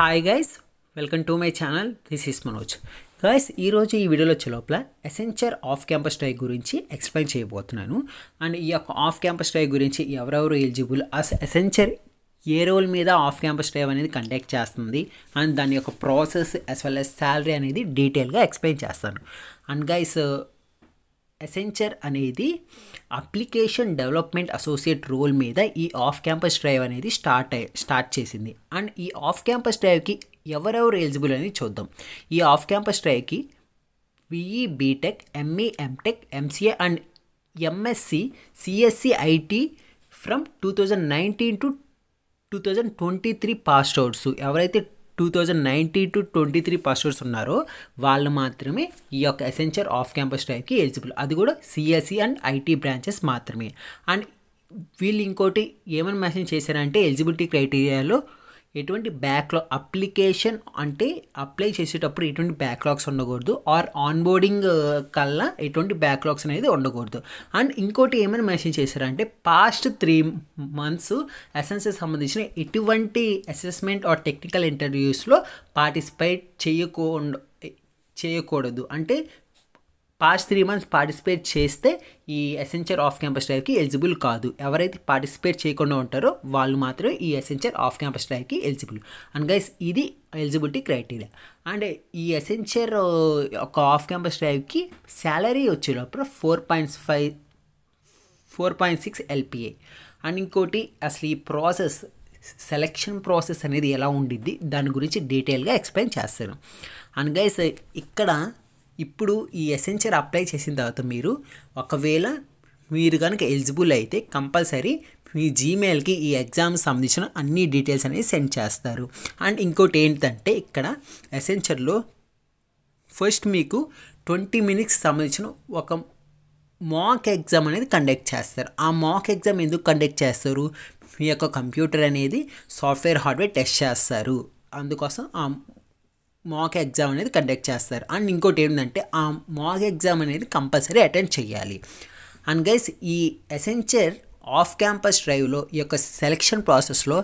hi guys welcome to my channel this is Manoj guys ఈరోజు ఈ వీడియోలో వచ్చే లోపల ఎసెన్చర్ ఆఫ్ క్యాంపస్ స్ట్రైక్ గురించి ఎక్స్ప్లెయిన్ చేయబోతున్నాను అండ్ ఈ యొక్క ఆఫ్ క్యాంపస్ స్ట్రైక్ గురించి ఎవరెవరు eligible as Accenture A role మీద ఆఫ్ క్యాంపస్ డ్రైవ్ అనేది కండక్ట్ చేస్తుంది అండ్ దాని యొక్క process as well as salary అనేది డీటెయిల్గా ఎక్స్ప్లెయిన్ చేస్తాను అండ్ గైస్ అసెంచర్ అనేది అప్లికేషన్ డెవలప్మెంట్ అసోసియేట్ రోల్ మీద ఈ ఆఫ్ క్యాంపస్ డ్రైవ్ అనేది స్టార్ట్ స్టార్ట్ చేసింది అండ్ ఈ ఆఫ్ క్యాంపస్ డ్రైవ్కి ఎవరెవరు ఎలిజిబుల్ అనేది చూద్దాం ఈ ఆఫ్ క్యాంపస్ డ్రైవ్కి BE BTech ME MTech MCA and MSc CSC IT from two thousand nineteen to two thousand twenty three pass outs ఎవరైతే two thousand nineteen to twenty three పాస్టర్స్ ఉన్నారో వాళ్ళు మాత్రమే ఈ యొక్క ఎసెన్షియల్ ఆఫ్ క్యాంపస్ డ్రైవ్కి eligible అది కూడా సిఎస్ఈ అండ్ ఐటీ బ్రాంచెస్ మాత్రమే అండ్ వీళ్ళు ఇంకోటి ఏమైనా మెసేజ్ చేశారంటే ఎలిజిబిలిటీ క్రైటీరియాలో ఎటువంటి బ్యాక్లాగ్ అప్లికేషన్ అంటే అప్లై చేసేటప్పుడు ఎటువంటి బ్యాక్లాగ్స్ ఉండకూడదు ఆర్ ఆన్బోర్డింగ్ uh, కల్లా ఎటువంటి బ్యాక్లాగ్స్ అనేది ఉండకూడదు అండ్ ఇంకోటి ఏమైనా మెన్షన్ చేశారంటే పాస్ట్ త్రీ మంత్స్ ఎస్ఎన్సీ సంబంధించిన ఎటువంటి అసెస్మెంట్ ఆర్ టెక్నికల్ ఇంటర్వ్యూస్లో పార్టిసిపేట్ చేయకుండా చేయకూడదు అంటే పాస్ట్ త్రీ మంత్స్ పార్టిసిపేట్ చేస్తే ఈ ఎసెన్షియర్ ఆఫ్ క్యాంపస్ డ్రైవ్కి ఎలిజిబుల్ కాదు ఎవరైతే పార్టిసిపేట్ చేయకుండా ఉంటారో వాళ్ళు మాత్రమే ఈ ఎసెన్షియర్ ఆఫ్ క్యాంపస్ డ్రైవ్కి ఎలిజిబుల్ అండ్ గైస్ ఇది ఎలిజిబిలిటీ క్రైటీరియా అండ్ ఈ ఎసెంచర్ uh, ఒక ఆఫ్ క్యాంపస్ డ్రైవ్కి శాలరీ వచ్చేటప్పుడు four point five four point six LPA and ఇంకోటి అసలు ఈ ప్రాసెస్ సెలెక్షన్ ప్రాసెస్ అనేది ఎలా ఉండిద్ది దాని గురించి డీటెయిల్గా ఎక్స్ప్లెయిన్ చేస్తాను అండ్ గైస్ ఇక్కడ ఇప్పుడు ఈ ఎసెన్షియల్ అప్లై చేసిన తర్వాత మీరు ఒకవేళ మీరు కనుక ఎలిజిబుల్ అయితే కంపల్సరీ మీ జీమెయిల్కి ఈ ఎగ్జామ్ సంబంధించిన అన్ని డీటెయిల్స్ అనేవి సెండ్ చేస్తారు అండ్ ఇంకోటి ఏంటంటే ఇక్కడ ఎసెన్షియల్లో ఫస్ట్ మీకు ట్వంటీ మినిట్స్ సంబంధించిన ఒక మాక్ ఎగ్జామ్ అనేది కండక్ట్ చేస్తారు ఆ మాక్ ఎగ్జామ్ ఎందుకు కండక్ట్ చేస్తారు మీ యొక్క కంప్యూటర్ అనేది సాఫ్ట్వేర్ హార్డ్వేర్ టెస్ట్ చేస్తారు అందుకోసం ఆ మాక్ ఎగ్జామ్ అనేది కండక్ట్ చేస్తారు అండ్ ఇంకోటి ఏంటంటే ఆ మాక్ ఎగ్జామ్ అనేది కంపల్సరీ అటెండ్ చేయాలి అండ్ గైస్ ఈ ఎసెన్చర్ ఆఫ్ క్యాంపస్ డ్రైవ్లో ఈ యొక్క సెలక్షన్ ప్రాసెస్లో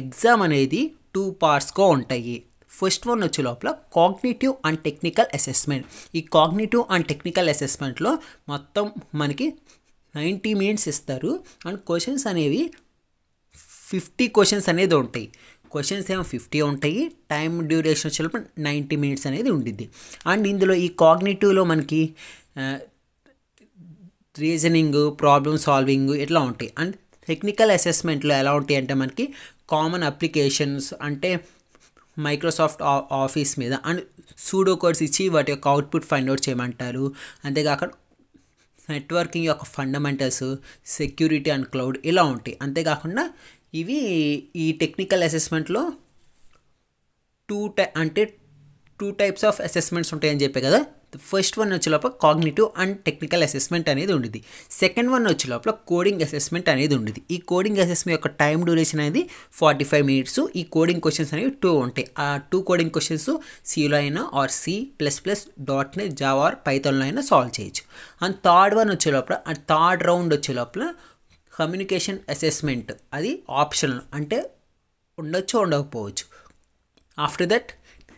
ఎగ్జామ్ అనేది టూ పార్ట్స్గా ఉంటాయి ఫస్ట్ వన్ వచ్చే లోపల కాగ్నిటివ్ అండ్ టెక్నికల్ అసెస్మెంట్ ఈ కాగ్నిటివ్ అండ్ టెక్నికల్ అసెస్మెంట్లో మొత్తం మనకి నైంటీ మినిట్స్ ఇస్తారు అండ్ క్వశ్చన్స్ అనేవి ఫిఫ్టీ క్వశ్చన్స్ అనేది ఉంటాయి క్వశ్చన్స్ ఏమో ఫిఫ్టీ ఉంటాయి టైం డ్యూరేషన్ వచ్చేటప్పుడు నైంటీ మినిట్స్ అనేది ఉండిద్ది అండ్ ఇందులో ఈ కాగ్నేటివ్లో మనకి రీజనింగ్ ప్రాబ్లమ్ సాల్వింగ్ ఇట్లా ఉంటాయి అండ్ టెక్నికల్ అసెస్మెంట్లో ఎలా ఉంటాయి అంటే మనకి కామన్ అప్లికేషన్స్ అంటే మైక్రోసాఫ్ట్ ఆఫీస్ మీద అండ్ సూడో కోడ్స్ ఇచ్చి వాటి యొక్క అవుట్పుట్ ఫైండ్ అవుట్ చేయమంటారు అంతేకాక నెట్వర్కింగ్ యొక్క ఫండమెంటల్స్ సెక్యూరిటీ అండ్ క్లౌడ్ ఇలా ఉంటాయి అంతేకాకుండా ఇవి ఈ టెక్నికల్ అసెస్మెంట్లో టూ టై అంటే టూ టైప్స్ ఆఫ్ అసెస్మెంట్స్ ఉంటాయని చెప్పే కదా ఫస్ట్ వన్ వచ్చే లోపల కాగ్నిటివ్ అండ్ టెక్నికల్ అసెస్మెంట్ అనేది ఉండేది సెకండ్ వన్ వచ్చే లోపల కోడింగ్ అసెస్మెంట్ అనేది ఉండేది ఈ కోడింగ్ అసెస్మెంట్ యొక్క టైం డ్యూరేషన్ అనేది ఫార్టీ ఫైవ్ మినిట్స్ ఈ కోడింగ్ క్వశ్చన్స్ అనేవి టూ ఉంటాయి ఆ టూ కోడింగ్ క్వశ్చన్స్ సిలో అయినా or C plus plus dot net Java పైథాన్లో అయినా సాల్వ్ చేయొచ్చు అండ్ థర్డ్ వన్ వచ్చే లోపల అండ్ థర్డ్ రౌండ్ వచ్చే లోపల కమ్యూనికేషన్ అసెస్మెంట్ అది ఆప్షనల్ అంటే ఉండొచ్చు ఉండకపోవచ్చు after that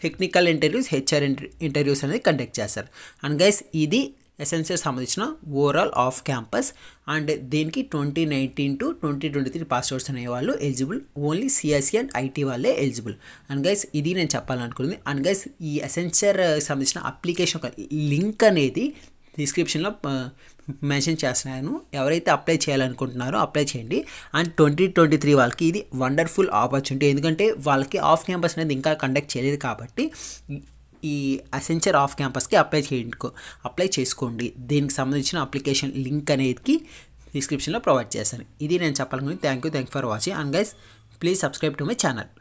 technical interviews HR interviews అనేది కండక్ట్ చేస్తారు అండ్ గైస్ ఇది ఎస్ఎన్సీ సంబంధించిన ఓవరాల్ ఆఫ్ క్యాంపస్ అండ్ దీనికి twenty nineteen to twenty twenty three pass outs అనే వాళ్ళు eligible only CSC and IT వాళ్ళే ఎలిజిబుల్ అండ్ గైస్ ఇది నేను చెప్పాలనుకుంది అండ్ గైస్ ఈ ఎసెన్సర్ సంబంధించిన అప్లికేషన్ ఒక లింక్ అనేది డిస్క్రిప్షన్లో మెన్షన్ చేస్తున్నాను ఎవరైతే అప్లై చేయాలనుకుంటున్నారో అప్లై చేయండి అండ్ ట్వంటీ ట్వంటీ త్రీ వాళ్ళకి ఇది వండర్ఫుల్ ఆపర్చునిటీ ఎందుకంటే వాళ్ళకి ఆఫ్ క్యాంపస్ అనేది ఇంకా కండక్ట్ చేయలేదు కాబట్టి ఈ అసెన్చర్ ఆఫ్ క్యాంపస్కి అప్లై చేయండి అప్లై చేసుకోండి దీనికి సంబంధించిన అప్లికేషన్ లింక్ అనేది డిస్క్రిప్షన్లో ప్రొవైడ్ చేశాను ఇది నేను చెప్పాలనుకుని thank you thank for watching and guys please subscribe to my channel